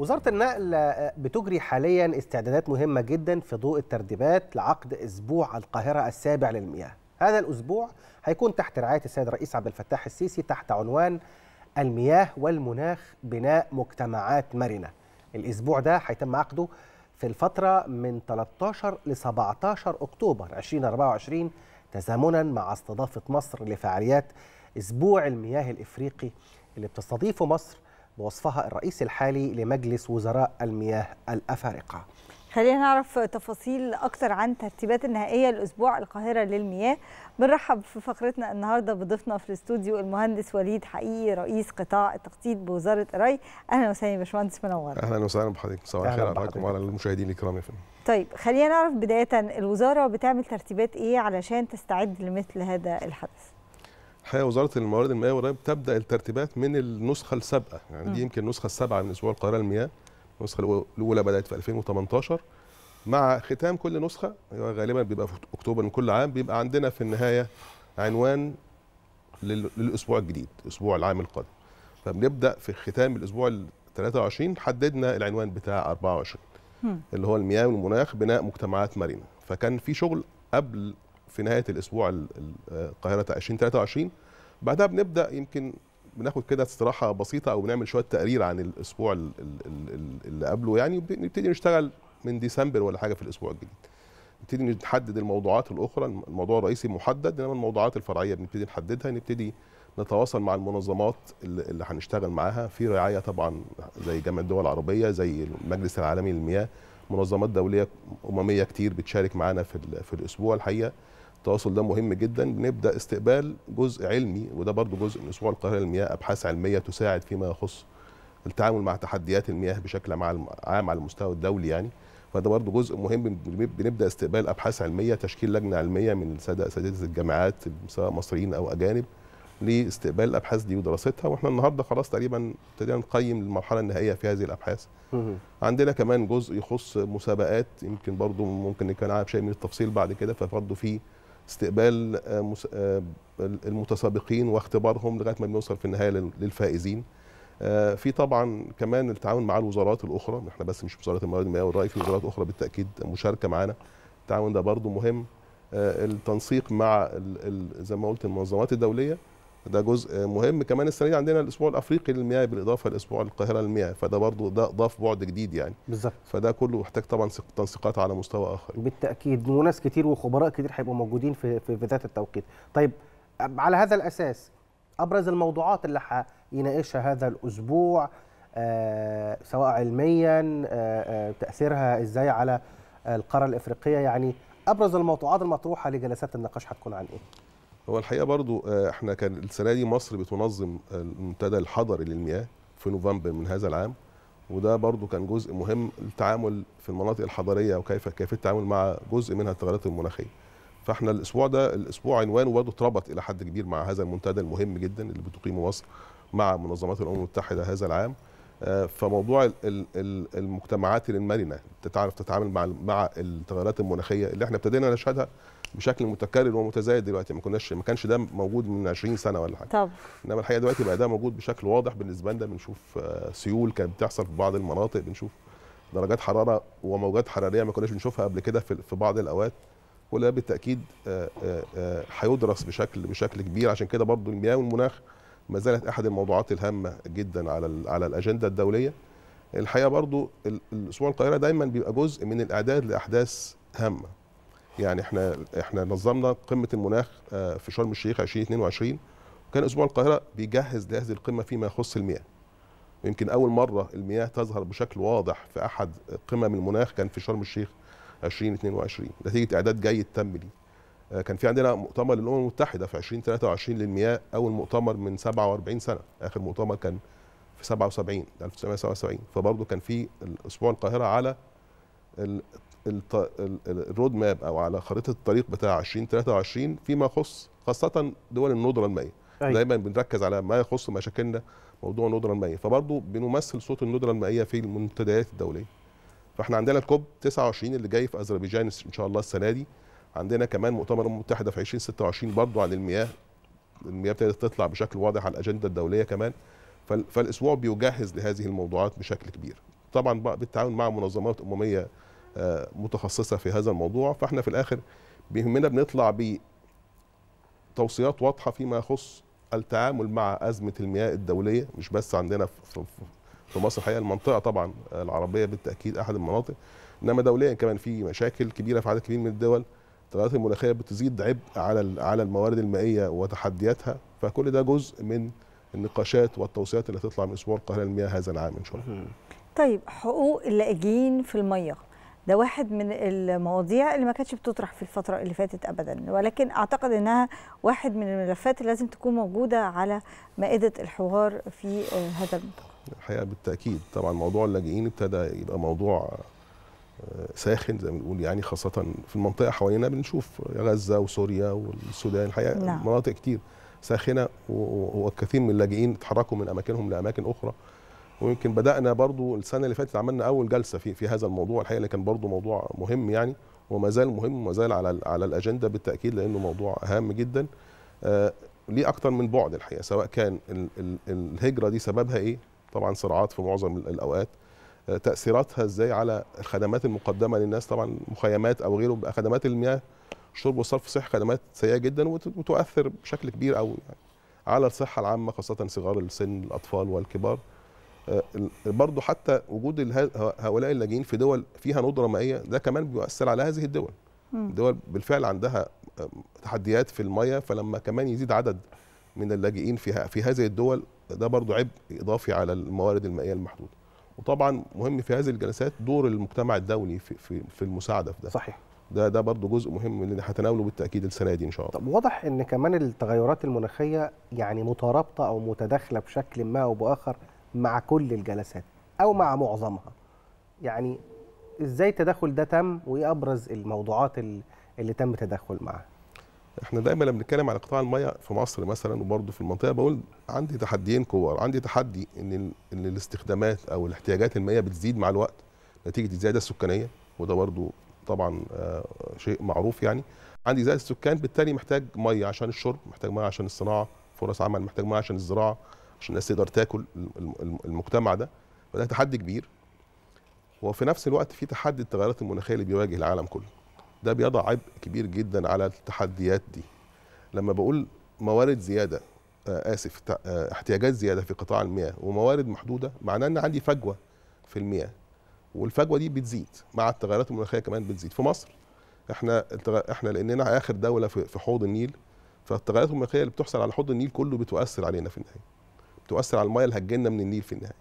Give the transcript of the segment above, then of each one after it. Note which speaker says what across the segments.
Speaker 1: وزاره النقل آه، بتجري حاليا استعدادات مهمه جدا في ضوء الترتيبات لعقد اسبوع القاهره السابع للمياه. هذا الاسبوع هيكون تحت رعايه السيد الرئيس عبد الفتاح السيسي تحت عنوان المياه والمناخ بناء مجتمعات مرنه. الاسبوع ده هيتم عقده في الفتره من 13 ل 17 اكتوبر 2024 تزامنا مع استضافه مصر لفعاليات اسبوع المياه الافريقي اللي بتستضيفه مصر بوصفها الرئيس الحالي لمجلس وزراء المياه الأفارقة
Speaker 2: خلينا نعرف تفاصيل أكثر عن ترتيبات النهائية لأسبوع القاهرة للمياه بنرحب في فقرتنا النهاردة بضيفنا في الاستوديو المهندس وليد حقيقي رئيس قطاع التخطيط بوزارة الري أهلا وسهلا يا باشمهندس منور أهلا
Speaker 3: وسهلا بحضرتك مساء الخير عليكم وعلى المشاهدين الكرام يا فندم
Speaker 2: طيب خلينا نعرف بداية الوزارة بتعمل ترتيبات إيه علشان تستعد لمثل هذا الحدث
Speaker 3: الحقيقه وزاره الموارد المائيه والري بتبدا الترتيبات من النسخه السابقه يعني دي يمكن النسخه السابعه من اسبوع القاهره المياه النسخه الاولى بدات في 2018 مع ختام كل نسخه غالبا بيبقى في اكتوبر من كل عام بيبقى عندنا في النهايه عنوان للاسبوع الجديد اسبوع العام القادم فبنبدا في ختام الاسبوع ال 23 حددنا العنوان بتاع 24 اللي هو المياه والمناخ بناء مجتمعات مرنه فكان في شغل قبل في نهايه الاسبوع آه، القاهره 2023 بعدها بنبدا يمكن بناخد كده استراحه بسيطه او بنعمل شويه تقرير عن الاسبوع اللي قبله يعني نبتدي نشتغل من ديسمبر ولا حاجه في الاسبوع الجديد نبتدي نحدد الموضوعات الاخرى الموضوع الرئيسي محدد انما الموضوعات الفرعيه بنبتدي نحددها نبتدي نتواصل مع المنظمات اللي هنشتغل معاها في رعايه طبعا زي جامعه الدول العربيه زي المجلس العالمي للمياه منظمات دوليه امميه كتير بتشارك معانا في في الاسبوع الحقيقه التواصل ده مهم جدا بنبدا استقبال جزء علمي وده برضو جزء من اسبوع القاهره للمياه ابحاث علميه تساعد فيما يخص التعامل مع تحديات المياه بشكل عام على المستوى الدولي يعني فده برضو جزء مهم بنبدا استقبال ابحاث علميه تشكيل لجنه علميه من اساتذه الجامعات سواء مصريين او اجانب لاستقبال الابحاث دي ودراستها واحنا النهارده خلاص تقريبا ابتدينا نقيم المرحله النهائيه في هذه الابحاث. عندنا كمان جزء يخص مسابقات يمكن برضو ممكن نتكلم عنها بشيء من التفصيل بعد كده فبرضه في استقبال آه، آه، المتسابقين واختبارهم لغايه ما بنوصل في النهايه للفائزين آه، في طبعا كمان التعاون مع الوزارات الاخرى احنا بس مش وزاره الموارد المائيه والري في وزارات اخرى بالتاكيد مشاركه معانا التعاون ده برضو مهم التنسيق مع زي ما قلت المنظمات الدوليه ده جزء مهم كمان السنه دي عندنا الاسبوع الافريقي للمياه بالاضافه لاسبوع القاهره للمياه فده برضو ده ضاف بعد جديد يعني بالظبط فده كله محتاج طبعا تنسيقات على مستوى اخر
Speaker 1: بالتاكيد وناس كتير وخبراء كتير هيبقوا موجودين في في ذات التوقيت طيب على هذا الاساس ابرز الموضوعات اللي هيناقشها هذا الاسبوع آه سواء علميا آه،, آه تاثيرها ازاي على القاره الافريقيه يعني ابرز الموضوعات المطروحه لجلسات النقاش هتكون عن ايه
Speaker 3: هو الحقيقه برضو آه، احنا كان السنه دي مصر بتنظم المنتدى الحضري للمياه في نوفمبر من هذا العام وده برضو كان جزء مهم التعامل في المناطق الحضريه وكيف كيفيه التعامل مع جزء منها التغيرات المناخيه فاحنا الاسبوع ده الاسبوع عنوانه برضه اتربط الى حد كبير مع هذا المنتدى المهم جدا اللي بتقيمه مصر مع منظمات الامم المتحده هذا العام آه، فموضوع المجتمعات المرنه تتعرف تتعامل مع مع التغيرات المناخيه اللي احنا ابتدينا نشهدها بشكل متكرر ومتزايد دلوقتي ما كناش ما كانش ده موجود من 20 سنه ولا حاجه طب. انما الحقيقه دلوقتي بقى ده موجود بشكل واضح بالنسبه لنا بنشوف آه، سيول كانت بتحصل في بعض المناطق بنشوف درجات حراره وموجات حراريه ما كناش بنشوفها قبل كده في بعض الاوقات كل ده بالتاكيد آه، آه، هيدرس بشكل بشكل كبير عشان كده برضو المياه والمناخ ما زالت احد الموضوعات الهامه جدا على على الاجنده الدوليه الحقيقه برضو الاسبوع القاهره دايما بيبقى جزء من الاعداد لاحداث هامه يعني احنا احنا نظمنا قمه المناخ آه، في شرم الشيخ 2022 وكان اسبوع القاهره بيجهز لهذه القمه فيما يخص المياه. يمكن اول مره المياه تظهر بشكل واضح في احد قمم المناخ كان في شرم الشيخ 2022 نتيجه اعداد جيد تم ليه. آه، كان في عندنا مؤتمر للامم المتحده في 2023 للمياه اول مؤتمر من 47 سنه اخر مؤتمر كان في 77 1977 فبرضه كان في اسبوع القاهره على الرود ماب او على خريطه الطريق بتاع 2023 فيما يخص خاصه دول الندره المائيه أيوة. دايما بنركز على ما يخص مشاكلنا موضوع الندره المائيه فبرضه بنمثل صوت الندره المائيه في المنتديات الدوليه فاحنا عندنا الكوب 29 اللي جاي في اذربيجان ان شاء الله السنه دي عندنا كمان مؤتمر الامم المتحده في 2026 برضه عن المياه المياه ابتدت تطلع بشكل واضح على الاجنده الدوليه كمان فالاسبوع بيجهز لهذه الموضوعات بشكل كبير طبعا بالتعاون مع منظمات امميه متخصصه في هذا الموضوع فاحنا في الاخر بيهمنا بنطلع بتوصيات واضحه فيما يخص التعامل مع ازمه المياه الدوليه مش بس عندنا في مصر الحقيقه المنطقه طبعا العربيه بالتاكيد احد المناطق انما دوليا كمان في مشاكل كبيره في عدد كبير من الدول التغيرات المناخيه بتزيد عبء على على الموارد المائيه وتحدياتها فكل ده جزء من النقاشات والتوصيات اللي هتطلع من اسبوع القاهره للمياه هذا العام ان شاء الله.
Speaker 2: طيب حقوق اللاجئين في الميه ده واحد من المواضيع اللي ما كانتش بتطرح في الفتره اللي فاتت ابدا ولكن اعتقد انها واحد من الملفات اللي لازم تكون موجوده على مائده الحوار في آه، هذا المنطقه
Speaker 3: الحقيقه بالتاكيد طبعا موضوع اللاجئين ابتدى يبقى موضوع آه، ساخن زي ما بنقول يعني خاصه في المنطقه حوالينا بنشوف غزه وسوريا والسودان الحقيقه نعم. مناطق كتير ساخنه والكثير من اللاجئين اتحركوا من اماكنهم لاماكن اخرى ويمكن بدانا برضو السنه اللي فاتت عملنا اول جلسه في في هذا الموضوع الحقيقه اللي كان برضو موضوع مهم يعني وما زال مهم وما زال على على الاجنده بالتاكيد لانه موضوع هام جدا آه، ليه اكتر من بعد الحقيقه سواء كان الهجره دي سببها ايه طبعا صراعات في معظم الاوقات آه، تاثيراتها ازاي على الخدمات المقدمه للناس طبعا مخيمات او غيره خدمات المياه شرب وصرف صحي خدمات سيئه جدا وتؤثر بشكل كبير قوي يعني على الصحه العامه خاصه صغار السن الاطفال والكبار آه، برضه حتى وجود هؤلاء اللاجئين في دول فيها ندره مائيه ده كمان بيؤثر على هذه الدول دول بالفعل عندها آه، تحديات في الميه فلما كمان يزيد عدد من اللاجئين فيها في هذه الدول ده برضه عبء اضافي على الموارد المائيه المحدوده وطبعا مهم في هذه الجلسات دور المجتمع الدولي في في, في المساعده في ده صحيح ده ده
Speaker 1: برضه جزء مهم
Speaker 3: اللي هتناوله بالتاكيد السنه دي ان شاء الله طب
Speaker 1: واضح ان كمان التغيرات المناخيه يعني مترابطه او متداخله بشكل ما او باخر مع كل الجلسات او مع معظمها يعني ازاي التدخل ده تم وايه ابرز الموضوعات اللي تم التدخل معاها
Speaker 3: احنا دايما لما بنتكلم على قطاع الميه في مصر مثلا وبرضه في المنطقه بقول عندي تحديين كبار عندي تحدي ان ان الاستخدامات او الاحتياجات المائيه بتزيد مع الوقت نتيجه الزياده السكانيه وده برضه طبعا آه، شيء معروف يعني عندي زياده السكان بالتالي محتاج ميه عشان الشرب محتاج ميه عشان الصناعه فرص عمل محتاج ميه عشان الزراعه عشان الناس تقدر تاكل المجتمع ده فده تحدي كبير وفي نفس الوقت في تحدي التغيرات المناخيه اللي بيواجه العالم كله ده بيضع عبء كبير جدا على التحديات دي لما بقول موارد زياده آه اسف آه احتياجات زياده في قطاع المياه وموارد محدوده معناه ان عندي فجوه في المياه والفجوه دي بتزيد مع التغيرات المناخيه كمان بتزيد في مصر احنا احنا لاننا اخر دوله في حوض النيل فالتغيرات المناخيه اللي بتحصل على حوض النيل كله بتؤثر علينا في النهايه تؤثر على المياه اللي هتجيلنا من النيل في النهايه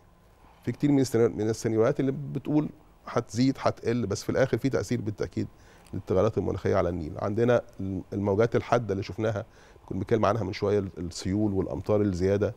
Speaker 3: في كتير من من السيناريوهات اللي بتقول هتزيد هتقل بس في الاخر في تاثير بالتاكيد للتغيرات المناخيه على النيل عندنا الموجات الحاده اللي شفناها كنا بنتكلم عنها من شويه السيول والامطار الزياده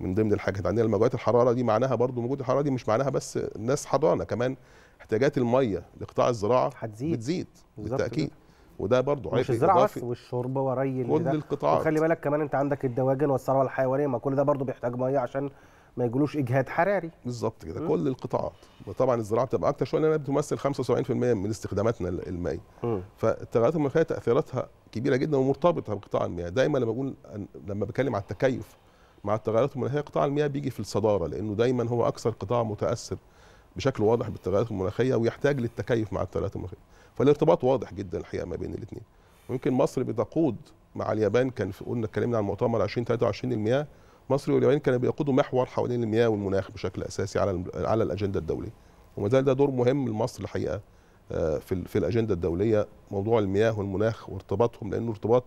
Speaker 3: من ضمن الحاجات عندنا الموجات الحراره دي معناها برضو موجود الحراره دي مش معناها بس الناس حضانه كمان احتياجات الميه لقطاع الزراعه هتزيد بتزيد بالتاكيد وده برضه مش الزراعه بس
Speaker 1: والشرب وري كل القطاعات وخلي بالك كمان انت عندك الدواجن والثروه الحيوانيه ما كل ده برضه بيحتاج ميه عشان ما يجيلوش اجهاد حراري بالظبط كده كل القطاعات
Speaker 3: وطبعا الزراعه بتبقى اكتر شويه لانها بتمثل 75% من استخداماتنا المائيه فالتغيرات المناخيه تاثيراتها كبيره جدا ومرتبطه بقطاع المياه دايما لما بقول لما بتكلم على التكيف مع التغيرات المناخيه قطاع المياه بيجي في الصداره لانه دايما هو اكثر قطاع متاثر بشكل واضح بالتغيرات المناخيه ويحتاج للتكيف مع التغيرات المناخيه فالارتباط واضح جدا الحقيقه ما بين الاثنين ويمكن مصر بتقود مع اليابان كان قلنا اتكلمنا عن مؤتمر 2023 المياه مصر واليابان كانوا بيقودوا محور حوالين المياه والمناخ بشكل اساسي على على الاجنده الدوليه وما زال ده دور مهم لمصر الحقيقه آه، في في الاجنده الدوليه موضوع المياه والمناخ وارتباطهم لانه ارتباط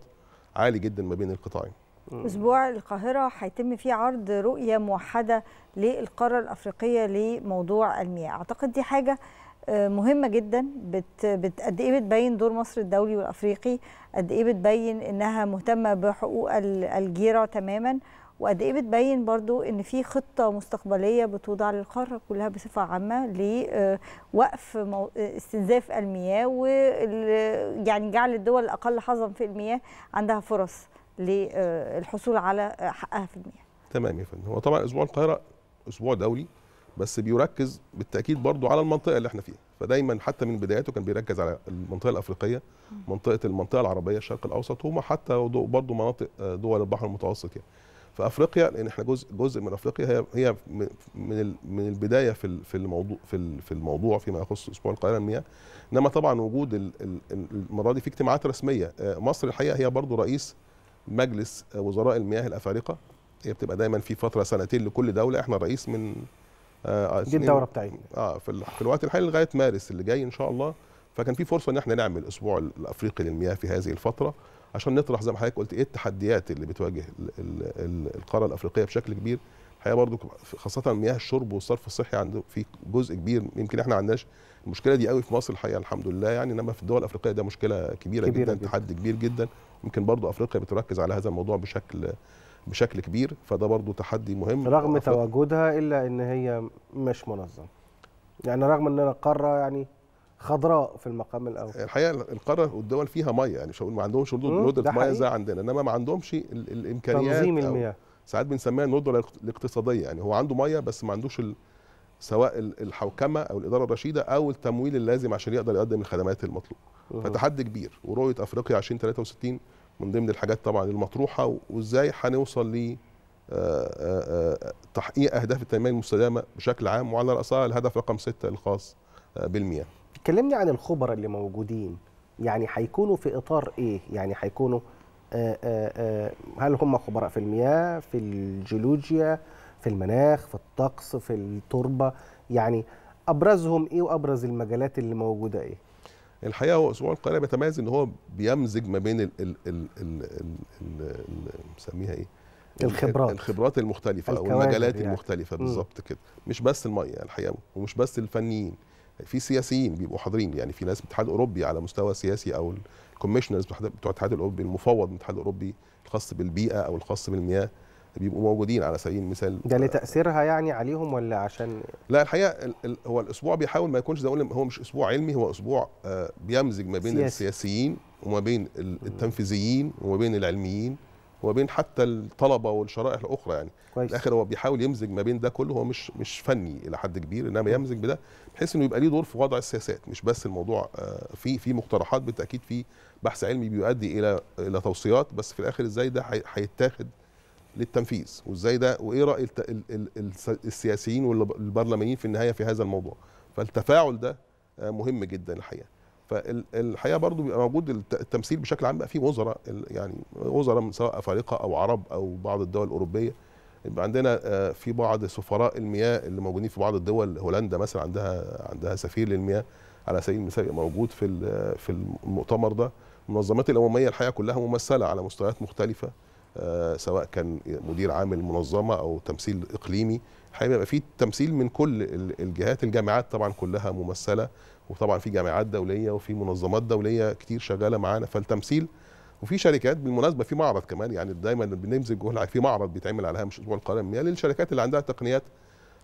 Speaker 3: عالي جدا ما بين القطاعين
Speaker 2: اسبوع القاهره هيتم فيه عرض رؤيه موحده للقاره الافريقيه لموضوع المياه اعتقد دي حاجه مهمه جدا بت بت قد ايه بتبين دور مصر الدولي والافريقي قد ايه بتبين انها مهتمه بحقوق الجيره تماما وقد ايه بتبين برضو ان في خطه مستقبليه بتوضع للقاره كلها بصفه عامه لوقف آه، استنزاف المياه ويعني جعل الدول الاقل حظا في المياه عندها فرص للحصول آه، على حقها في المياه.
Speaker 3: تمام يا فندم، هو طبعا اسبوع القاهره اسبوع دولي بس بيركز بالتاكيد برضو على المنطقه اللي احنا فيها فدايما حتى من بدايته كان بيركز على المنطقه الافريقيه منطقه المنطقه العربيه الشرق الاوسط هما حتى برضو مناطق آه، دول البحر المتوسط يعني فافريقيا لان احنا جزء جزء من افريقيا هي هي من من البدايه في في الموضوع في في الموضوع فيما يخص اسبوع القاهره للمياه انما طبعا وجود المره دي في اجتماعات رسميه آه، مصر الحقيقه هي برضو رئيس مجلس آه، وزراء المياه الافارقه هي بتبقى دايما في فتره سنتين لكل دوله احنا رئيس من آه، دي الدوره بتاعتنا اه في, في الوقت الحالي لغايه مارس اللي جاي ان شاء الله فكان في فرصه ان احنا نعمل الاسبوع الافريقي للمياه في هذه الفتره عشان نطرح زي ما حضرتك قلت ايه التحديات اللي بتواجه القاره الافريقيه بشكل كبير الحقيقه برضو خاصه مياه الشرب والصرف الصحي عنده في جزء كبير يمكن احنا عندناش المشكله دي قوي في مصر الحقيقه الحمد لله يعني انما في الدول الافريقيه ده مشكله كبيره, كبيرة جدا, جداً. تحدي كبير جدا يمكن برضو افريقيا بتركز على هذا الموضوع بشكل بشكل كبير فده برضو تحدي مهم رغم تواجدها
Speaker 1: الا ان هي مش منظمه يعني رغم اننا قاره يعني خضراء في المقام الاول الحقيقه القاره والدول
Speaker 3: فيها ميه يعني مش هقول ما عندهمش ندره ميه زي عندنا انما ما عندهمش الامكانيات تنظيم المياه ساعات بنسميها الندره الاقتصاديه يعني هو عنده ميه بس ما عندوش سواء الحوكمه او الاداره الرشيده او التمويل اللازم عشان يقدر يقدم الخدمات المطلوبه فتحدي كبير ورؤيه افريقيا 2063 من ضمن الحاجات طبعا المطروحه وازاي هنوصل ل آه، آه، آه، تحقيق اهداف التنميه المستدامه بشكل عام وعلى راسها الهدف
Speaker 1: رقم 6 الخاص بالمياه. كلمني عن الخبراء اللي موجودين يعني هيكونوا في اطار ايه؟ يعني هيكونوا هل هم خبراء في المياه، في الجيولوجيا، في المناخ، في الطقس، في التربه، يعني ابرزهم ايه وابرز المجالات اللي موجوده ايه؟
Speaker 3: الحقيقه هو اسبوع القاهره بيتميز ان هو بيمزج ما بين ال ال ال ال بنسميها ايه الخبرات الخبرات المختلفه او المجالات يعني. المختلفه بالظبط كده مش بس الميه يعني الحقيقه ومش بس الفنيين في سياسيين بيبقوا حاضرين يعني في ناس من الاتحاد الاوروبي على مستوى سياسي او الكوميشنرز بتوع الاتحاد الاوروبي المفوض من الاتحاد الاوروبي الخاص بالبيئه او الخاص بالمياه بيبقوا موجودين على سبيل المثال ده
Speaker 1: لتاثيرها يعني عليهم ولا عشان
Speaker 3: لا الحقيقه هو الاسبوع بيحاول ما يكونش زي هو مش اسبوع علمي هو اسبوع آه، بيمزج ما بين سياسي. السياسيين وما بين التنفيذيين وما بين العلميين وما بين حتى الطلبه والشرائح الاخرى يعني كويس. الاخر هو بيحاول يمزج ما بين ده كله هو مش مش فني الى حد كبير انما يمزج بده بحيث انه يبقى ليه دور في وضع السياسات مش بس الموضوع آه، في في مقترحات بالتاكيد في بحث علمي بيؤدي الى الى توصيات بس في الاخر ازاي ده هيتاخد حي للتنفيذ وازاي ده وايه راي السياسيين والبرلمانيين في النهايه في هذا الموضوع فالتفاعل ده آه، مهم جدا الحقيقه فالحقيقه برضو بيبقى موجود التمثيل بشكل عام بقى فيه وزراء يعني وزراء سواء افارقه او عرب او بعض الدول الاوروبيه يبقى عندنا آه، في بعض سفراء المياه اللي موجودين في بعض الدول هولندا مثلا عندها عندها سفير للمياه على سبيل المثال موجود في في المؤتمر ده المنظمات الامميه الحقيقه كلها ممثله على مستويات مختلفه آه، سواء كان مدير عام المنظمه او تمثيل اقليمي هيبقى في تمثيل من كل الجهات الجامعات طبعا كلها ممثله وطبعا في جامعات دوليه وفي منظمات دوليه كتير شغاله معانا فالتمثيل وفي شركات بالمناسبه في معرض كمان يعني دايما بنمزج في معرض بيتعمل على هامش اسبوع القلم يعني للشركات اللي عندها تقنيات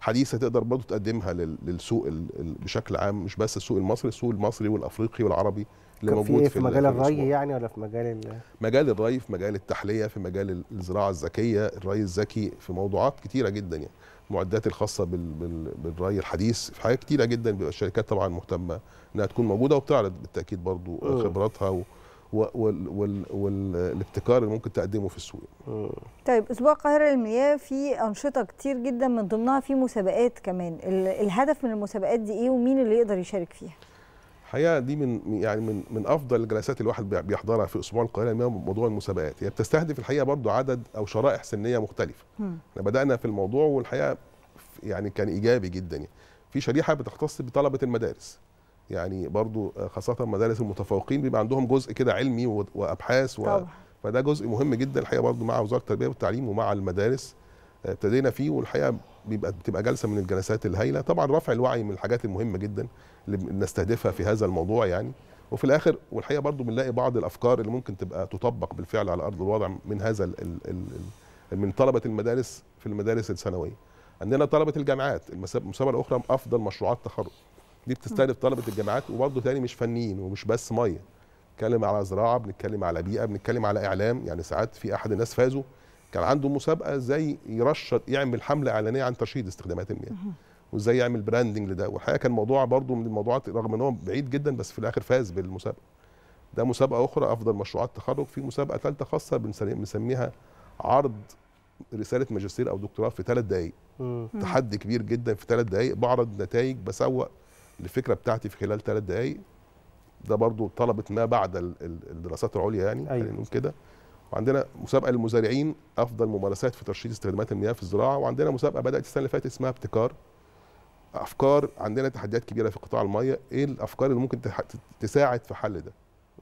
Speaker 3: حديثه تقدر برضه تقدمها للسوق بشكل عام مش بس السوق المصري السوق المصري والافريقي والعربي اللي موجود إيه؟ في, في مجال الري
Speaker 1: يعني ولا في مجال ال...
Speaker 3: مجال الري في مجال التحليه في مجال الزراعه الذكيه الري الذكي في موضوعات كتيره جدا يعني المعدات الخاصه بالري الحديث في حاجات كتيره جدا بيبقى الشركات طبعا مهتمه انها تكون موجوده وبتعرض بالتاكيد برضه خبراتها والابتكار اللي ممكن تقدمه في السوق
Speaker 2: طيب اسبوع القاهره للمياه في انشطه كتير جدا من ضمنها في مسابقات كمان الهدف من المسابقات دي ايه ومين اللي يقدر يشارك فيها
Speaker 3: الحقيقه دي من يعني من من افضل الجلسات الواحد بيحضرها في اسبوع القاهره للمياه موضوع المسابقات هي يعني بتستهدف الحقيقه برضو عدد او شرائح سنيه مختلفه احنا بدانا في الموضوع والحقيقه يعني كان ايجابي جدا يعني. في شريحه بتختص بطلبه المدارس يعني برضو آه، خاصه مدارس المتفوقين بيبقى عندهم جزء كده علمي وابحاث و... طبعا. فده جزء مهم جدا الحقيقه برضو مع وزاره التربيه والتعليم ومع المدارس آه، ابتدينا فيه والحقيقه بيبقى بتبقى جلسه من الجلسات الهائله طبعا رفع الوعي من الحاجات المهمه جدا اللي بنستهدفها في هذا الموضوع يعني وفي الاخر والحقيقه برضو بنلاقي بعض الافكار اللي ممكن تبقى تطبق بالفعل على ارض الواقع من هذا ال ال ال من طلبه المدارس في المدارس الثانويه عندنا طلبه الجامعات المسابقه الاخرى افضل مشروعات تخرج دي بتستهدف طلبه الجامعات وبرضه تاني مش فنيين ومش بس ميه بنتكلم على زراعه بنتكلم على بيئه بنتكلم على اعلام يعني ساعات في احد الناس فازوا كان عنده مسابقه ازاي يرشد يعمل حمله اعلانيه عن ترشيد استخدامات المياه وازاي يعمل براندنج لده والحقيقه كان موضوع برضه من الموضوعات رغم ان هو بعيد جدا بس في الاخر فاز بالمسابقه ده مسابقه اخرى افضل مشروعات تخرج في مسابقه ثالثه خاصه بنسميها عرض رساله ماجستير او دكتوراه في ثلاث دقائق تحدي كبير جدا في ثلاث دقائق بعرض نتائج بسوق الفكره بتاعتي في خلال ثلاث دقائق ده برضو طلبت ما بعد الدراسات العليا يعني أيوة. خلينا نقول كده وعندنا مسابقه للمزارعين افضل ممارسات في ترشيد استخدامات المياه في الزراعه وعندنا مسابقه بدات السنه اللي فاتت اسمها ابتكار افكار عندنا تحديات كبيره في قطاع الميه ايه الافكار اللي ممكن تساعد في حل ده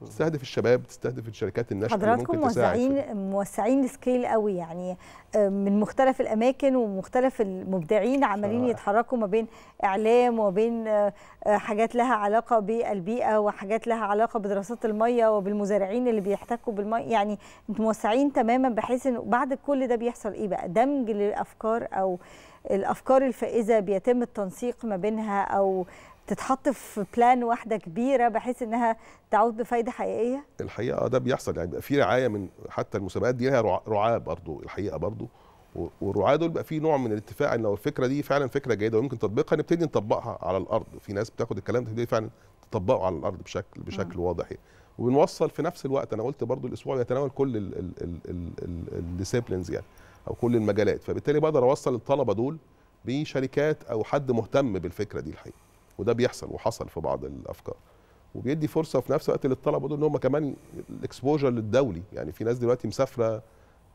Speaker 3: تستهدف الشباب تستهدف الشركات الناشئه حضراتكم موزعين
Speaker 2: موسعين سكيل قوي يعني آه، من مختلف الاماكن ومختلف المبدعين عمالين آه. يتحركوا ما بين اعلام وما بين آه، حاجات لها علاقه بالبيئه وحاجات لها علاقه بدراسات الميه وبالمزارعين اللي بيحتكوا بالميه يعني انتم موسعين تماما بحيث انه بعد كل ده بيحصل ايه بقى دمج للافكار او الافكار الفائزه بيتم التنسيق ما بينها او تتحط في بلان واحده كبيره بحيث انها تعود بفايده حقيقيه
Speaker 3: الحقيقه ده بيحصل يعني بيبقى في رعايه من حتى المسابقات دي لها رعاه برضو الحقيقه برضو والرعاه دول بيبقى في نوع من الاتفاق ان لو الفكره دي فعلا فكره جيده ويمكن تطبيقها نبتدي نطبقها على الارض في ناس بتاخد الكلام ده فعلا تطبقه على الارض بشكل بشكل م. واضح وبنوصل في نفس الوقت انا قلت برضو الاسبوع بيتناول كل الديسيبلينز يعني او كل المجالات فبالتالي بقدر اوصل الطلبه دول بشركات او حد مهتم بالفكره دي الحقيقه وده بيحصل وحصل في بعض الافكار وبيدي فرصه في نفس الوقت للطلبه دول ان هم كمان الاكسبوجر للدولي يعني في ناس دلوقتي مسافره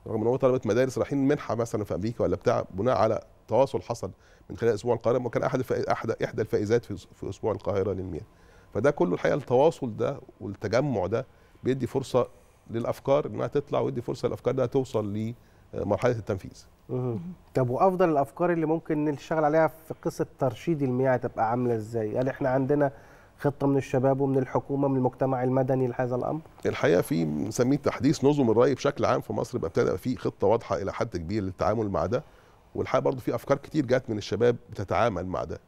Speaker 3: رغم ان هم طلبه مدارس رايحين منحه مثلا في امريكا ولا بتاع بناء على تواصل حصل من خلال اسبوع القاهره وكان احد احد احدى الفائزات في, في اسبوع القاهره للمياه فده كله الحقيقه التواصل ده والتجمع ده بيدي فرصه للافكار انها تطلع ويدي فرصه للافكار انها توصل مرحله التنفيذ
Speaker 1: طب وافضل الافكار اللي ممكن نشتغل عليها في قصه ترشيد المياه تبقى عامله ازاي هل احنا عندنا خطه من الشباب ومن الحكومه من المجتمع المدني لهذا الامر
Speaker 3: الحقيقه في بنسميه تحديث نظم الري بشكل عام في مصر ابتدى في خطه واضحه الى حد كبير للتعامل مع ده والحقيقه برضه في افكار كتير جت من الشباب بتتعامل مع ده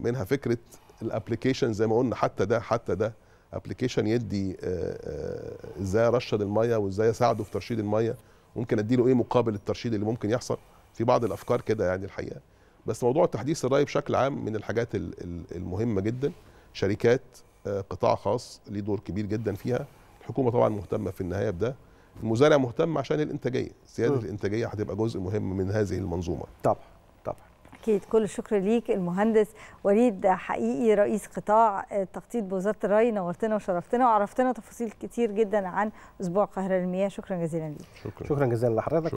Speaker 3: منها فكره الابلكيشن زي ما قلنا حتى ده حتى ده ابلكيشن يدي آه، آه، ازاي ارشد الميه وازاي اساعده في ترشيد الميه ممكن اديله ايه مقابل الترشيد اللي ممكن يحصل في بعض الافكار كده يعني الحقيقه بس موضوع تحديث الراي بشكل عام من الحاجات المهمه جدا شركات آه، قطاع خاص ليه دور كبير جدا فيها الحكومه طبعا مهتمه في النهايه بده المزارع مهتم عشان الانتاجيه زياده الانتاجيه هتبقى جزء مهم من هذه المنظومه طبعا
Speaker 2: أكيد كل الشكر ليك المهندس وليد حقيقي رئيس قطاع التخطيط بوزارة الري نورتنا وشرفتنا وعرفتنا تفاصيل كتير جدا عن أسبوع قاهرة للمياه شكرا جزيلا ليك
Speaker 1: شكرا, شكرا جزيلا لحضرتك